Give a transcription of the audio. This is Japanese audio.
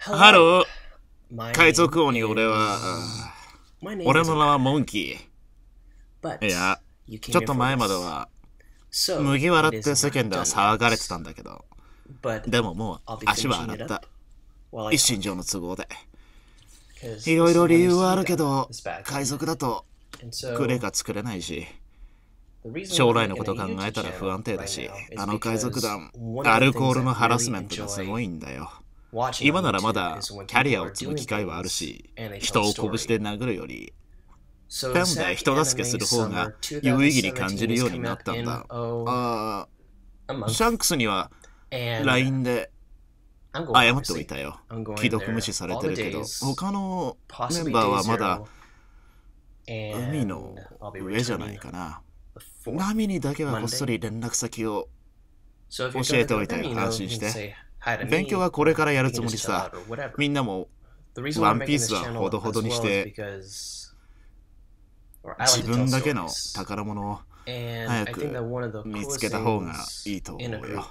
ハロー。海賊王に俺は。俺の名はモンキー。いや、ちょっと前までは、麦わらって世間では騒がれてたんだけど、でももう足は洗った。一心上の都合で。いろいろ理由はあるけど、海賊だと、クレが作れないし、将来のこと考えたら不安定だし、あの海賊団、アルコールのハラスメントがすごいんだよ。今ならまだキャリアを積む機会はあるし、人を拳で殴るより、ファンで人助けする方が有意義に感じるようになったんだ。ああ、シャンクスには LINE で謝っておいたよ。既読無視されてるけど、他のメンバーはまだ海の上じゃないかな。ナミにだけはこっそり連絡先を教えておいたよ。安心して。勉強はこれからやるつもりさ。みんなもワンピースはほどほどにして、自分だけの宝物を早く見つけた方がいいと思うよ。